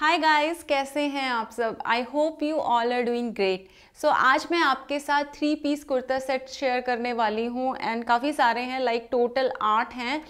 hi guys कैसे हैं आप सब I hope you all are doing great so so, आज मैं आपके साथ three piece kurta set share करने वाली हूँ एंड काफ़ी सारे हैं लाइक टोटल आठ हैं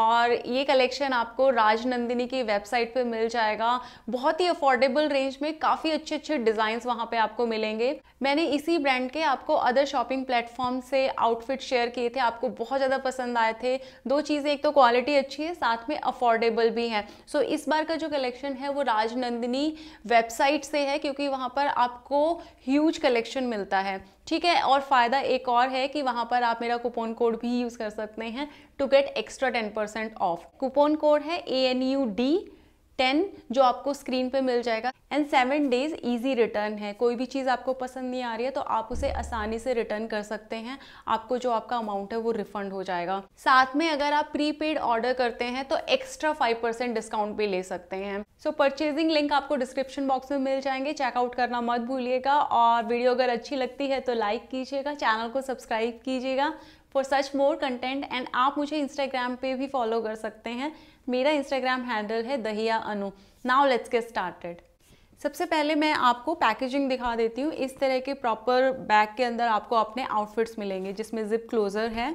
और ये कलेक्शन आपको राजनंदिनी की वेबसाइट पे मिल जाएगा बहुत ही अफोर्डेबल रेंज में काफ़ी अच्छे अच्छे डिज़ाइंस वहाँ पे आपको मिलेंगे मैंने इसी ब्रांड के आपको अदर शॉपिंग प्लेटफॉर्म से आउटफिट शेयर किए थे आपको बहुत ज़्यादा पसंद आए थे दो चीज़ें एक तो क्वालिटी अच्छी है साथ में अफोर्डेबल भी है सो so, इस बार का जो कलेक्शन है वो राजनंदिनी वेबसाइट से है क्योंकि वहाँ पर आपको ह्यूज कलेक्शन कलेक्शन मिलता है ठीक है और फ़ायदा एक और है कि वहाँ पर आप मेरा कूपन कोड भी यूज़ कर सकते हैं to get extra ten percent off coupon code है A N U D ten जो आपको स्क्रीन पे मिल जाएगा and seven days easy return है कोई भी चीज़ आपको पसंद नहीं आ रही है तो आप उसे आसानी से रिटर्न कर सकते हैं आपको जो आपका अमाउंट है वो रिफंड हो जाएगा साथ में अगर आप प्रीपेड ऑर्डर करते हैं तो एक्स्ट्रा फाइव परसेंट डिस्काउंट भी ले सकते हैं सो परचेजिंग लिंक आपको डिस्क्रिप्शन बॉक्स में मिल जाएंगे चेकआउट करना मत भूलिएगा और वीडियो अगर अच्छी लगती है तो लाइक कीजिएगा चैनल को सब्सक्राइब कीजिएगा for such more content and आप मुझे इंस्टाग्राम पे भी फॉलो कर सकते हैं मेरा इंस्टाग्राम हैंडल है Dahiya Anu now let's get started सबसे पहले मैं आपको पैकेजिंग दिखा देती हूँ इस तरह के प्रॉपर बैग के अंदर आपको अपने आउटफिट्स मिलेंगे जिसमें जिप क्लोज़र है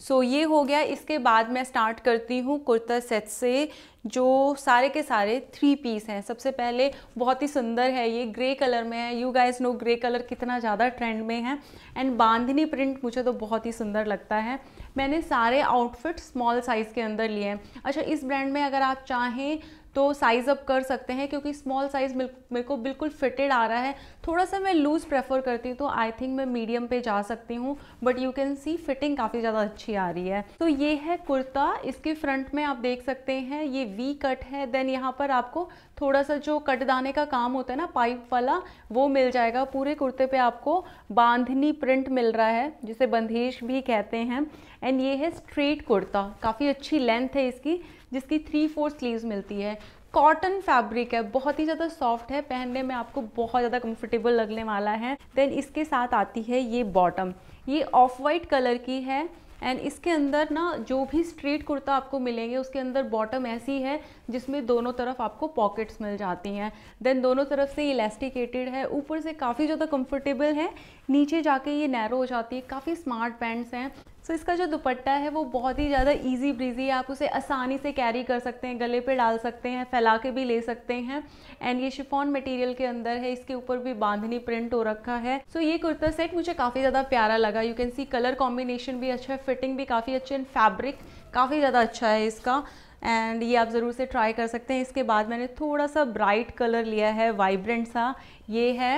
सो so, ये हो गया इसके बाद मैं स्टार्ट करती हूँ कुर्ता सेट से जो सारे के सारे थ्री पीस हैं सबसे पहले बहुत ही सुंदर है ये ग्रे कलर में है you guys know grey colour कितना ज़्यादा ट्रेंड में है एंड बांधनी प्रिंट मुझे तो बहुत ही सुंदर लगता है मैंने सारे आउटफिट स्मॉल साइज़ के अंदर लिए हैं अच्छा इस ब्रांड में अगर आप चाहें तो साइज़ अप कर सकते हैं क्योंकि स्मॉल साइज़ मेरे को बिल्कुल फिटेड आ रहा है थोड़ा सा मैं लूज़ प्रेफर करती हूँ तो आई थिंक मैं मीडियम पे जा सकती हूँ but you can see fitting काफ़ी ज़्यादा अच्छी आ रही है तो ये है कुर्ता इसके फ्रंट में आप देख सकते हैं ये वी कट है देन यहाँ पर आपको थोड़ा सा जो कट दाने का काम होता है ना पाइप वाला वो मिल जाएगा पूरे कुर्ते पे आपको बांधनी प्रिंट मिल रहा है जिसे बंधेश भी कहते हैं एंड ये है स्ट्रेट कुर्ता काफ़ी अच्छी लेंथ है इसकी जिसकी थ्री फोर स्लीव्स मिलती है कॉटन फैब्रिक है बहुत ही ज़्यादा सॉफ्ट है पहनने में आपको बहुत ज़्यादा कंफर्टेबल लगने वाला है देन इसके साथ आती है ये बॉटम ये ऑफ वाइट कलर की है एंड इसके अंदर ना जो भी स्ट्रीट कुर्ता आपको मिलेंगे उसके अंदर बॉटम ऐसी है जिसमें दोनों तरफ आपको पॉकेट्स मिल जाती हैं देन दोनों तरफ से इलास्टिकेटेड है ऊपर से काफ़ी ज़्यादा कंफर्टेबल है नीचे जाके ये नैरो हो जाती है काफ़ी स्मार्ट पैंट्स हैं तो इसका जो दुपट्टा है वो बहुत ही ज़्यादा ईजी ब्रीजी आप उसे आसानी से कैरी कर सकते हैं गले पर डाल सकते हैं फैला के भी ले सकते हैं एंड ये शिफॉन मटेरियल के अंदर है इसके ऊपर भी बांधनी प्रिंट हो रखा है सो so, ये कुर्ता सेट मुझे काफ़ी ज़्यादा प्यारा लगा you can see colour combination भी अच्छा है फिटिंग भी काफ़ी अच्छी एंड फैब्रिक काफ़ी ज़्यादा अच्छा है इसका एंड ये आप ज़रूर से ट्राई कर सकते हैं इसके बाद मैंने थोड़ा सा ब्राइट कलर लिया है वाइब्रेंट सा ये है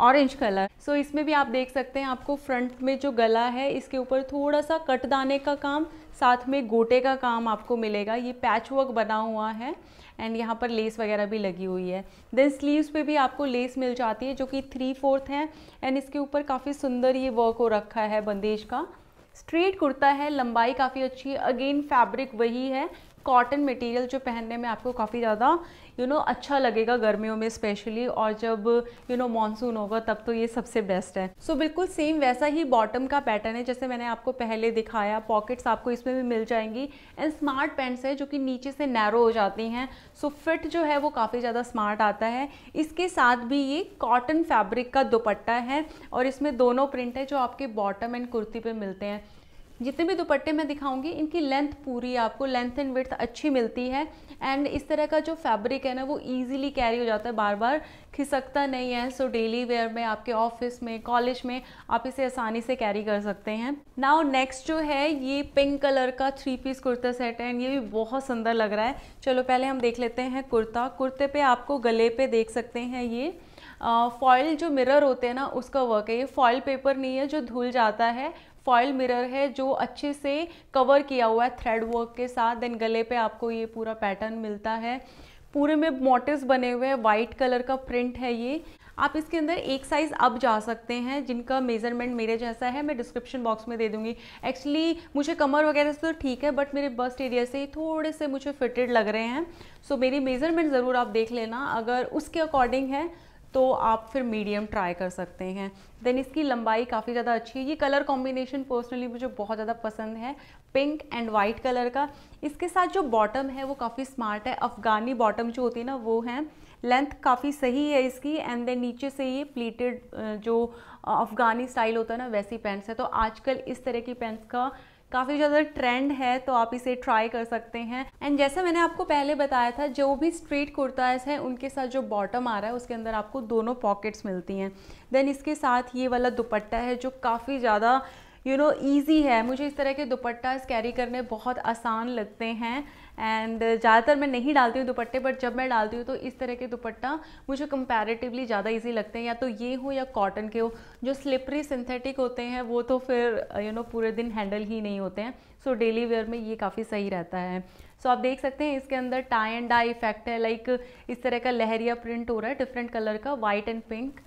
ऑरेंज कलर सो so, इसमें भी आप देख सकते हैं आपको फ्रंट में जो गला है इसके ऊपर थोड़ा सा कट दाने का काम साथ में गोटे का काम आपको मिलेगा ये पैच वर्क बना हुआ है एंड यहाँ पर लेस वगैरह भी लगी हुई है देन स्लीव्स पे भी आपको लेस मिल जाती है जो कि थ्री फोर्थ है एंड इसके ऊपर काफ़ी सुंदर ये वर्क हो रखा है बंदेज का स्ट्रेट कुर्ता है लंबाई काफ़ी अच्छी है अगेन फैब्रिक वही है कॉटन मटेरियल जो पहनने में आपको काफ़ी ज़्यादा यू नो अच्छा लगेगा गर्मियों में स्पेशली और जब यू नो मानसून होगा तब तो ये सबसे बेस्ट है सो so, बिल्कुल सेम वैसा ही बॉटम का पैटर्न है जैसे मैंने आपको पहले दिखाया पॉकेट्स आपको इसमें भी मिल जाएंगी एंड स्मार्ट पैंट्स है जो कि नीचे से नैरो हो जाती हैं सो so, फिट जो है वो काफ़ी ज़्यादा स्मार्ट आता है इसके साथ भी ये कॉटन फैब्रिक का दुपट्टा है और इसमें दोनों प्रिंट है जो आपके बॉटम एंड कुर्ती पर मिलते हैं जितने भी दुपट्टे मैं दिखाऊंगी इनकी लेंथ पूरी आपको लेंथ एंड विथ अच्छी मिलती है एंड इस तरह का जो फैब्रिक है ना वो ईजिली कैरी हो जाता है बार बार खिसकता नहीं है सो डेली वेयर में आपके ऑफिस में कॉलेज में आप इसे आसानी से कैरी कर सकते हैं नाउ नेक्स्ट जो है ये पिंक कलर का थ्री पीस कुर्ता सेट है एंड ये भी बहुत सुंदर लग रहा है चलो पहले हम देख लेते हैं कुर्ता कुर्ते पे आपको गले पे देख सकते हैं ये फॉइल जो मिरर होते हैं ना उसका वर्क है ये फॉइल पेपर नहीं है जो धुल जाता है फॉयल मिरर है जो अच्छे से कवर किया हुआ है थ्रेड वर्क के साथ देन गले पे आपको ये पूरा पैटर्न मिलता है पूरे में मोटिस बने हुए हैं वाइट कलर का प्रिंट है ये आप इसके अंदर एक साइज़ अप जा सकते हैं जिनका मेजरमेंट मेरे जैसा है मैं डिस्क्रिप्शन बॉक्स में दे दूंगी एक्चुअली मुझे कमर वगैरह से तो ठीक है बट मेरे बस्ट एरिया से थोड़े से मुझे फिटेड लग रहे हैं सो so, मेरी मेजरमेंट ज़रूर आप देख लेना अगर उसके अकॉर्डिंग है तो आप फिर मीडियम ट्राई कर सकते हैं देन इसकी लंबाई काफ़ी ज़्यादा अच्छी है ये कलर कॉम्बिनेशन पर्सनली मुझे बहुत ज़्यादा पसंद है पिंक एंड वाइट कलर का इसके साथ जो बॉटम है वो काफ़ी स्मार्ट है अफ़गानी बॉटम जो होती है ना वो है लेंथ काफ़ी सही है इसकी एंड देन नीचे से ये प्लीटेड जो अफ़गानी स्टाइल होता है ना वैसी पेंट्स है तो आजकल इस तरह की पेंट्स का काफ़ी ज़्यादा ट्रेंड है तो आप इसे ट्राई कर सकते हैं एंड जैसे मैंने आपको पहले बताया था जो भी स्ट्रीट कुर्ताज हैं उनके साथ जो बॉटम आ रहा है उसके अंदर आपको दोनों पॉकेट्स मिलती हैं देन इसके साथ ये वाला दुपट्टा है जो काफ़ी ज़्यादा यू नो ईजी है मुझे इस तरह के दुपट्टा कैरी करने बहुत आसान लगते हैं एंड ज़्यादातर मैं नहीं डालती हूँ दुपट्टे बट जब मैं डालती हूँ तो इस तरह के दुपट्टा मुझे कंपैरेटिवली ज़्यादा इजी लगते हैं या तो ये हो या कॉटन के हो जो स्लिपरी सिंथेटिक होते हैं वो तो फिर यू नो पूरे दिन हैंडल ही नहीं होते हैं सो डेली वेयर में ये काफ़ी सही रहता है सो so, आप देख सकते हैं इसके अंदर टाई एंड डाई इफेक्ट है लाइक like, इस तरह का लहरिया प्रिंट हो रहा है डिफरेंट कलर का वाइट एंड पिंक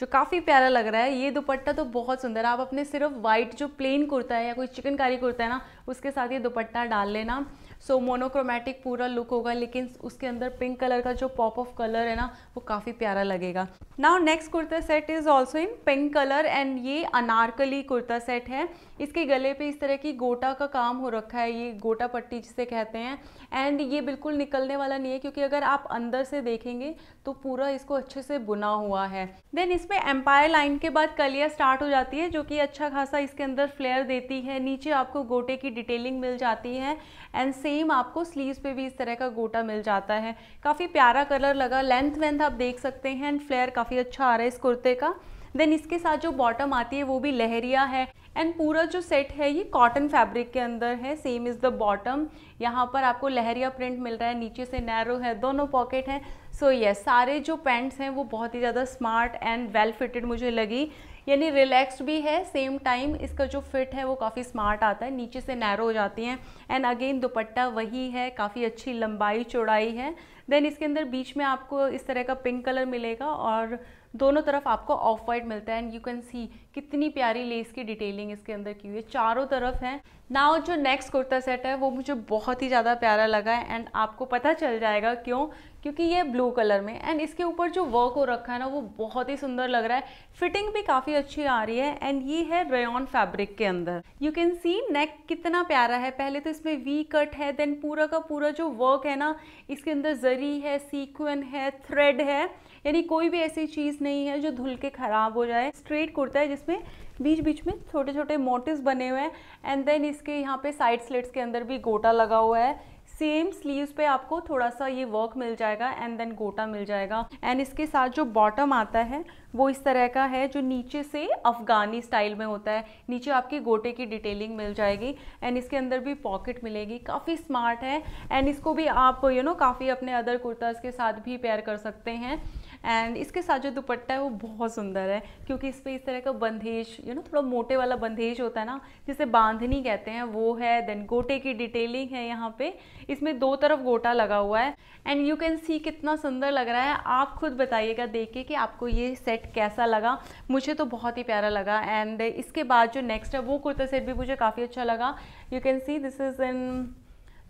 जो काफ़ी प्यारा लग रहा है ये दुपट्टा तो बहुत सुंदर है आप अपने सिर्फ वाइट जो प्लेन कुर्ता है या कोई चिकनकारी कुर्ता है ना उसके साथ ये दुपट्टा डाल लेना सो so, मोनोक्रोमेटिक पूरा लुक होगा लेकिन उसके अंदर पिंक कलर का जो पॉप ऑफ कलर है ना वो काफ़ी प्यारा लगेगा now next kurta set is also in pink colour and ये अनारकली कुर्ता सेट है इसके गले पे इस तरह की गोटा का काम हो रखा है ये गोटा पट्टी जिसे कहते हैं एंड ये बिल्कुल निकलने वाला नहीं है क्योंकि अगर आप अंदर से देखेंगे तो पूरा इसको अच्छे से बुना हुआ है देन इसमें एम्पायर लाइन के बाद कलिया स्टार्ट हो जाती है जो कि अच्छा खासा इसके अंदर फ्लेयर देती है नीचे आपको गोटे की डिटेलिंग मिल जाती है एंड सेम आपको स्लीव पे भी इस तरह का गोटा मिल जाता है काफ़ी प्यारा कलर लगा लेंथ वेंथ आप देख सकते हैं एंड फ्लेयर काफ़ी काफ़ी अच्छा आ रहा है इस कुर्ते का देन इसके साथ जो बॉटम आती है वो भी लहरिया है एंड पूरा जो सेट है ये कॉटन फैब्रिक के अंदर है सेम इज़ द बॉटम यहाँ पर आपको लहरिया प्रिंट मिल रहा है नीचे से नैरो है दोनों पॉकेट हैं सो so, ये yes, सारे जो पैंट्स हैं वो बहुत ही ज़्यादा स्मार्ट एंड वेल फिटेड मुझे लगी यानी रिलैक्स्ड भी है सेम टाइम इसका जो फिट है वो काफ़ी स्मार्ट आता है नीचे से नैरो हो जाती हैं एंड अगेन दुपट्टा वही है काफ़ी अच्छी लंबाई चौड़ाई है देन इसके अंदर बीच में आपको इस तरह का पिंक कलर मिलेगा और दोनों तरफ आपको ऑफ वाइट मिलता है एंड यू कैन सी कितनी प्यारी लेस की डिटेलिंग इसके अंदर की हुई है चारों तरफ है नाउ जो नेक्स्ट कुर्ता सेट है वो मुझे बहुत ही ज़्यादा प्यारा लगा है एंड आपको पता चल जाएगा क्यों क्योंकि ये ब्लू कलर में एंड इसके ऊपर जो वर्क हो रखा है ना वो बहुत ही सुंदर लग रहा है फिटिंग भी काफ़ी अच्छी आ रही है एंड ये है रेन फैब्रिक के अंदर यू कैन सी नेक कितना प्यारा है पहले तो इसमें वी कट है देन पूरा का पूरा जो वर्क है ना इसके अंदर जरी है सीक्वन है थ्रेड है यानी कोई भी ऐसी चीज़ नहीं है जो धुल के ख़राब हो जाए स्ट्रेट कुर्ता है जिसमें बीच बीच में छोटे छोटे मोटिस बने हुए हैं एंड देन इसके यहाँ पे साइड स्लेट्स के अंदर भी गोटा लगा हुआ है सेम स्लीव्स पे आपको थोड़ा सा ये वर्क मिल जाएगा एंड देन गोटा मिल जाएगा एंड इसके साथ जो बॉटम आता है वो इस तरह का है जो नीचे से अफ़गानी स्टाइल में होता है नीचे आपके गोटे की डिटेलिंग मिल जाएगी एंड इसके अंदर भी पॉकेट मिलेगी काफ़ी स्मार्ट है एंड इसको भी आप यू you नो know, काफ़ी अपने अदर कुर्ताज़ के साथ भी पेयर कर सकते हैं एंड इसके साथ जो दुपट्टा है वो बहुत सुंदर है क्योंकि इस पर इस तरह का बंधेज यू नो थोड़ा मोटे वाला बंधेज होता है ना जिसे बांधनी कहते हैं वो है देन गोटे की डिटेलिंग है यहाँ पे इसमें दो तरफ गोटा लगा हुआ है एंड यू कैन सी कितना सुंदर लग रहा है आप खुद बताइएगा देख के कि आपको ये सेट कैसा लगा मुझे तो बहुत ही प्यारा लगा एंड इसके बाद जो नेक्स्ट है वो कुर्ता सेट भी मुझे काफ़ी अच्छा लगा you can see this is in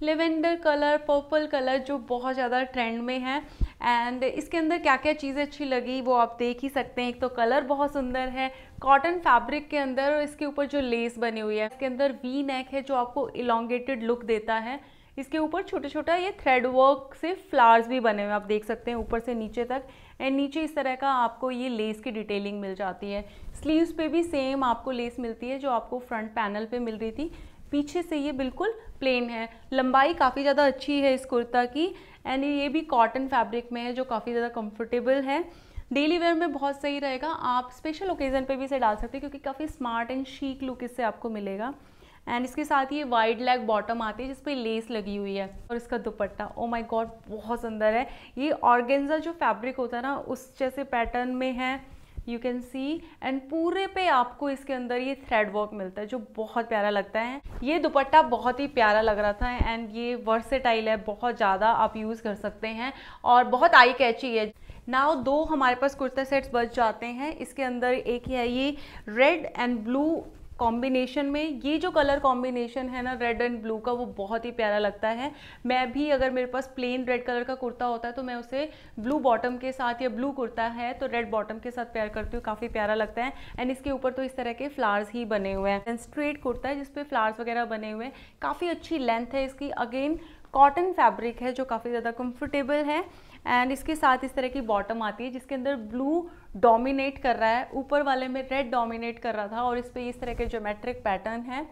lavender colour purple colour जो बहुत ज़्यादा ट्रेंड में है एंड इसके अंदर क्या क्या चीज़ें अच्छी लगी वो आप देख ही सकते हैं एक तो कलर बहुत सुंदर है कॉटन फैब्रिक के अंदर और इसके ऊपर जो लेस बनी हुई है इसके अंदर वी नेक है जो आपको इलांगेटेड लुक देता है इसके ऊपर छोटा छोटा ये थ्रेड वर्क से फ्लावर्स भी बने हुए आप देख सकते हैं ऊपर से नीचे तक एंड नीचे इस तरह का आपको ये लेस की डिटेलिंग मिल जाती है स्लीव्स पे भी सेम आपको लेस मिलती है जो आपको फ्रंट पैनल पे मिल रही थी पीछे से ये बिल्कुल प्लेन है लंबाई काफ़ी ज़्यादा अच्छी है इस कुर्ता की एंड ये भी कॉटन फैब्रिक में है जो काफ़ी ज़्यादा कंफर्टेबल है डेली वेयर में बहुत सही रहेगा आप स्पेशल ओकेज़न पे भी इसे डाल सकते हैं क्योंकि काफ़ी स्मार्ट एंड शीक लुक इससे आपको मिलेगा एंड इसके साथ ये वाइड लेग बॉटम आती है जिस पर लेस लगी हुई है और इसका दुपट्टा ओ माय गॉड बहुत सुंदर है ये ऑर्गेन्जा जो फैब्रिक होता है ना उस जैसे पैटर्न में है यू कैन सी एंड पूरे पे आपको इसके अंदर ये थ्रेड वर्क मिलता है जो बहुत प्यारा लगता है ये दुपट्टा बहुत ही प्यारा लग रहा था एंड ये वर्सेटाइल है बहुत ज़्यादा आप यूज़ कर सकते हैं और बहुत आई कैची है नाउ दो हमारे पास कुर्ता सेट्स बच जाते हैं इसके अंदर एक है ये रेड एंड ब्लू कॉम्बिनेशन में ये जो कलर कॉम्बिनेशन है ना रेड एंड ब्लू का वो बहुत ही प्यारा लगता है मैं भी अगर मेरे पास प्लेन रेड कलर का कुर्ता होता है तो मैं उसे ब्लू बॉटम के साथ या ब्लू कुर्ता है तो रेड बॉटम के साथ प्यार करती हूँ काफ़ी प्यारा लगता है एंड इसके ऊपर तो इस तरह के फ्लावर्स ही बने हुए हैं स्ट्रेट कुर्ता है जिसपे फ्लावर्स वगैरह बने हुए हैं काफ़ी अच्छी लेंथ है इसकी अगेन कॉटन फैब्रिक है जो काफ़ी ज़्यादा कम्फर्टेबल है एंड इसके साथ इस तरह की बॉटम आती है जिसके अंदर ब्लू डोमिनेट कर रहा है ऊपर वाले में रेड डोमिनेट कर रहा था और इस पर इस तरह के जोमेट्रिक पैटर्न हैं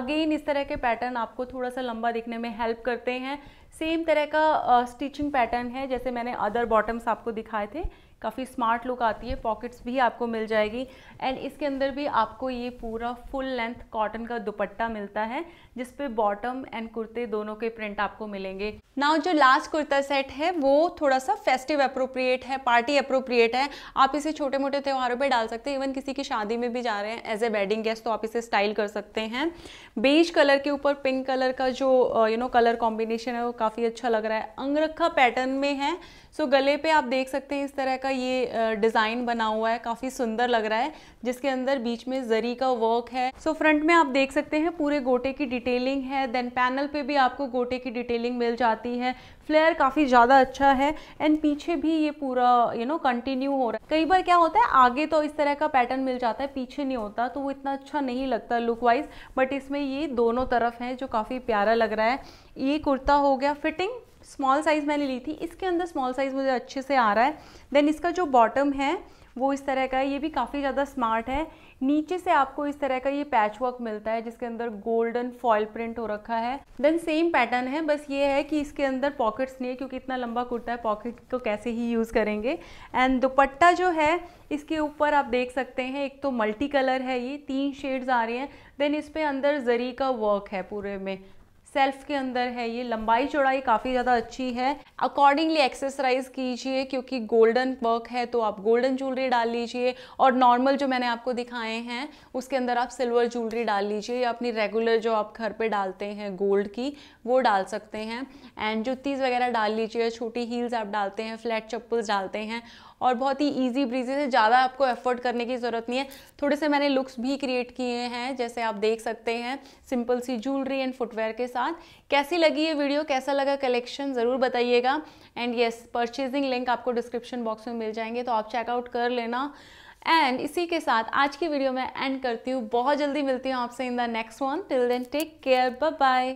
अगेन इस तरह के पैटर्न आपको थोड़ा सा लंबा दिखने में हेल्प करते हैं सेम तरह का स्टिचिंग uh, पैटर्न है जैसे मैंने अदर बॉटम्स आपको दिखाए थे काफ़ी स्मार्ट लुक आती है पॉकेट्स भी आपको मिल जाएगी एंड इसके अंदर भी आपको ये पूरा फुल लेंथ कॉटन का दुपट्टा मिलता है जिसपे बॉटम एंड कुर्ते दोनों के प्रिंट आपको मिलेंगे नाउ जो लास्ट कुर्ता सेट है वो थोड़ा सा फेस्टिव अप्रोप्रिएट है पार्टी अप्रोप्रिएट है आप इसे छोटे मोटे त्यौहारों पर डाल सकते हैं इवन किसी की शादी में भी जा रहे हैं एज ए वेडिंग गेस्ट तो आप इसे स्टाइल कर सकते हैं बेज कलर के ऊपर पिंक कलर का जो यू नो कलर कॉम्बिनेशन है वो काफ़ी अच्छा लग रहा है अंगरखा पैटर्न में है सो गले पे आप देख सकते हैं इस तरह का ये डिज़ाइन बना हुआ है काफ़ी सुंदर लग रहा है जिसके अंदर बीच में जरी का वर्क है सो so, फ्रंट में आप देख सकते हैं पूरे गोटे की डिटेलिंग है देन पैनल पे भी आपको गोटे की डिटेलिंग मिल जाती है फ्लेयर काफ़ी ज़्यादा अच्छा है एंड पीछे भी ये पूरा यू नो कंटिन्यू हो रहा है कई बार क्या होता है आगे तो इस तरह का पैटर्न मिल जाता है पीछे नहीं होता तो वो इतना अच्छा नहीं लगता लुक वाइज बट इसमें ये दोनों तरफ हैं जो काफ़ी प्यारा लग रहा है ये कुर्ता हो गया फिटिंग स्मॉल साइज़ मैंने ली थी इसके अंदर स्मॉल साइज़ मुझे अच्छे से आ रहा है देन इसका जो बॉटम है वो इस तरह का है ये भी काफ़ी ज़्यादा स्मार्ट है नीचे से आपको इस तरह का ये पैच वर्क मिलता है जिसके अंदर गोल्डन फॉयल प्रिंट हो रखा है देन सेम पैटर्न है बस ये है कि इसके अंदर पॉकेट्स नहीं है क्योंकि इतना लंबा कुर्ता है पॉकेट को कैसे ही यूज़ करेंगे एंड दुपट्टा जो है इसके ऊपर आप देख सकते हैं एक तो मल्टी कलर है ये तीन शेड्स आ रही हैं देन इस पर अंदर जरी का वर्क है पूरे में सेल्फ के अंदर है ये लंबाई चौड़ाई काफ़ी ज़्यादा अच्छी है अकॉर्डिंगली एक्सरसाइज कीजिए क्योंकि गोल्डन वर्क है तो आप गोल्डन ज्वेलरी डाल लीजिए और नॉर्मल जो मैंने आपको दिखाए हैं उसके अंदर आप सिल्वर ज्वेलरी डाल लीजिए या अपनी रेगुलर जो आप घर पे डालते हैं गोल्ड की वो डाल सकते हैं एंड जुत्तीज़ वगैरह डाल लीजिए छोटी हील्स आप डालते हैं फ्लैट चप्पल्स डालते हैं और बहुत ही ईजी ब्रीजी से ज़्यादा आपको एफर्ट करने की ज़रूरत नहीं है थोड़े से मैंने लुक्स भी क्रिएट किए हैं जैसे आप देख सकते हैं सिंपल सी ज्वेलरी एंड फुटवेयर के साथ कैसी लगी ये वीडियो कैसा लगा कलेक्शन ज़रूर बताइएगा एंड येस परचेजिंग लिंक आपको डिस्क्रिप्शन बॉक्स में मिल जाएंगे तो आप चेकआउट कर लेना एंड इसी के साथ आज की वीडियो मैं एंड करती हूँ बहुत जल्दी मिलती हूँ आपसे in the next one till then take care bye